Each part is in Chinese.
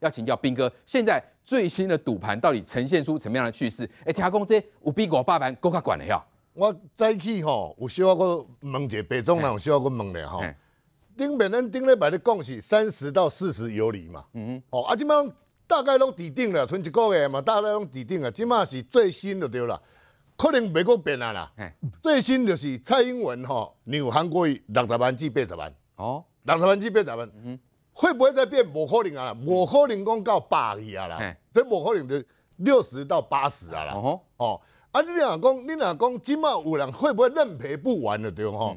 要请教斌哥，现在最新的赌盘到底呈现出什么样的趋势？哎，听下公资，五比五八盘够卡管的了。我早起吼有需要过问者，北中南有需要过问的哈。顶边咱顶礼拜的三十到四十游离嘛。嗯哦，啊，这大概拢底定了，剩一个月嘛，大概拢底定了。这嘛是最新就对了，可能未够变啊啦。最新就是蔡英文吼，韩国过六十万至八十万。哦，六十万至八十万。嗯。会不会再变无可能啊？无可能讲到百二啊啦，这无可能就六十到八十啊啦。哦，啊，你若讲，你若讲，今麦有人会不会认赔不完的对吼？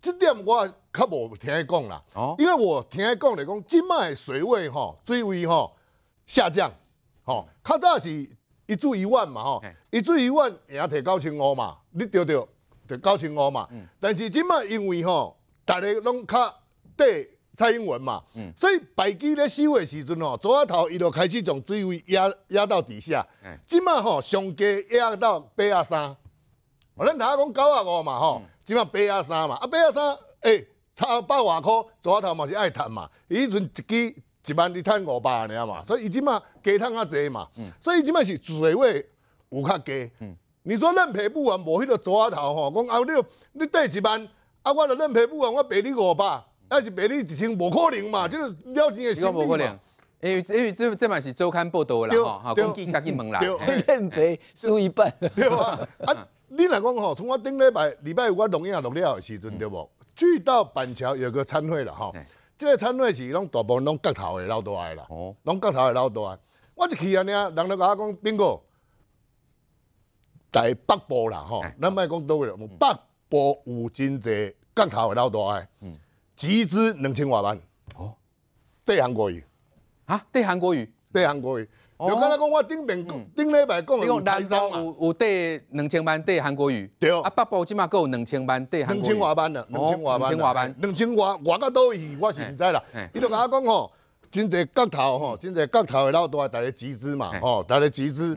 这点我较无听伊讲啦。哦，因为我听伊讲的讲，今的水位吼，水位吼下降，吼，较早是一注一万嘛吼，一注一万也提九千五嘛，你钓钓就九千五嘛。但是今麦因为吼，大家拢较短。蔡英文嘛，所以白机咧收的时阵哦，左阿头伊就开始从水位压压到底下。即马吼上价压到八啊三，我恁头阿九啊五嘛吼，即马八啊三嘛，啊八啊三，诶，差百外箍，左阿头嘛是爱趁嘛，伊迄阵一机一万你趁五百，尔嘛，所以伊即马加趁较济嘛，所以即马是水位有较低。你说恁赔不完，无迄个左阿头吼，讲啊你你贷一万，啊我著恁赔不完，我赔你五百。那是百你一千，无可能嘛，即个了钱也是无可能。因为因为这这嘛是周刊报道啦，哈，工记车去问啦。对，减肥一半，对吧？啊，你来讲吼，从我顶礼拜礼拜五我农业录了的时阵对无？去到板桥有个参会了吼，这个参会是拢大部分拢角头的老大个啦，拢角头的老大。我一去安尼啊，人就甲我讲，边个在北部啦？吼，咱莫讲多，北部有真济，角头的老大嗯。集资两千万万哦，对韩国语啊，对韩国语，对韩国语。有刚才讲我顶面顶礼拜讲，有有有有两千万，对韩国语。对啊，八宝起码够两千万，对韩国语。两千万万两千万万，两千万外个多亿，我是唔知啦。伊就甲我讲吼，真济角头吼，真济角头的老大，大家集资嘛，吼，大家集资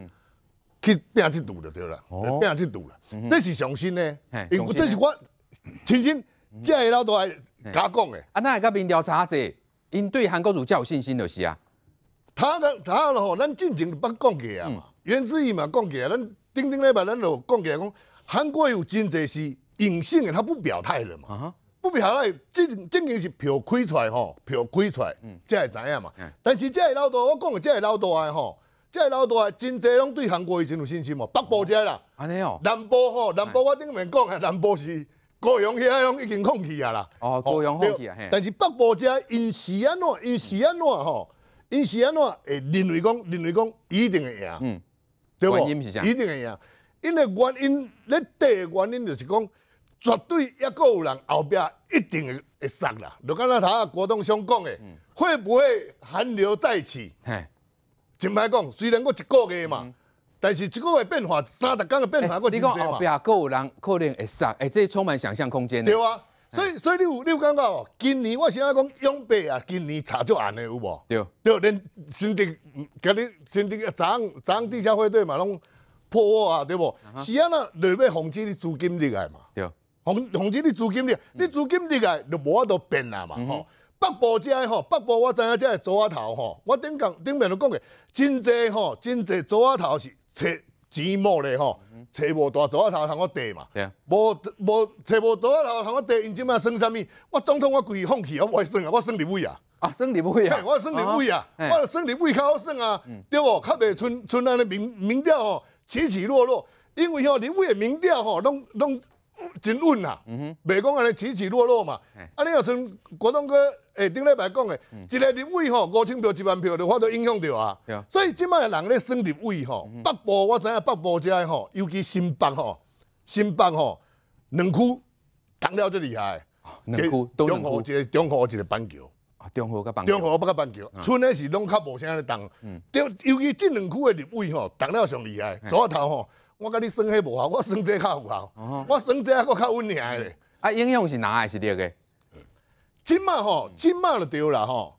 去拼一赌就对啦，拼一赌啦。这是上心呢，因为这是我亲身。这老大假讲的，啊，那也跟民调差者，因对韩国主较有信心就是啊。他讲他了吼，咱进前不讲过啊，嘛，袁志毅嘛讲过啊，咱顶顶礼拜咱就讲个讲，韩国有真多是隐性的，他不表态了嘛，不表态，正正经是票开出来吼，票开出来，才会知影嘛。但是这老大我讲的，这老大的吼，这老大真多拢对韩国已经有信心嘛，北部遮啦，安尼哦，南部吼，南部我顶面讲的，南部是。高雄遐样已经放弃啊啦！哦，高雄放弃啊！但是北部遮因时安怎？因时安怎？吼？因时安怎？会认为讲，认为讲，一定会赢，对吧？一定会赢，因的原因咧，底的原因就是讲，绝对抑个有人后壁一定会会杀啦。就看那头国栋兄讲的会不会寒流再起？真歹讲，虽然我一个月嘛。但是一个月变化，三十天的变化，我理你看后边还有人可能会杀，哎，这是充满想象空间的。对啊，所以所以你有你有感觉哦，今年我先阿讲永北啊，今年查做案的有无？对对，连新竹，今日新竹昨昨地下会对嘛，拢破获啊，对不？是啊，那你要防止你资金进来嘛？对，防防金的资金，你资金进来就无法度变啊嘛？北部遮的吼，北部我知影遮的左阿头吼，我顶讲顶面都讲嘅，真济吼，真济左阿头是找钱无的吼，找无大左阿头通我地嘛，无无找无多左阿头通我地，因即卖算啥物？我总统我规日放弃，我袂算啊，我算立委啊，啊，算立委啊，我算立委啊，我算立委较好算啊，对无？较袂剩剩安尼民民调吼起起落落，因为吼委伟民调吼拢拢。真稳啦，未讲安尼起起落落嘛。啊，你若像国栋哥，诶顶礼拜讲诶，一个立委吼，五千票一万票就发到影响着啊。所以即摆人咧选立委吼，北部我知影北部遮吼，尤其新北吼，新北吼两区动了最厉害。两区，中和一个中和一个板桥，中和甲板桥，中和不板桥，村咧是拢较无啥咧动。尤尤其即两区诶立委吼，动了上厉害，左头吼。我甲你算迄无效，我算这较有效，我算这佫较稳赢咧。啊，应用是哪个是这个？即麦吼，即麦就对啦吼。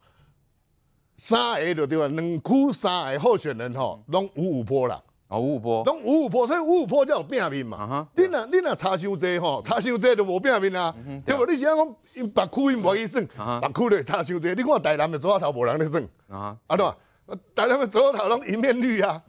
三个就对啦，两区三个候选人吼，拢五五波啦。啊，五五波，拢五五波，所以五五波才有拼面嘛。你若你若差伤济吼，差伤济就无拼面啊，对无？你是安讲，因别区因无去算，别区就差伤济。你看台南的左阿头无人咧算啊，啊对，台南的左阿头拢一面绿啊。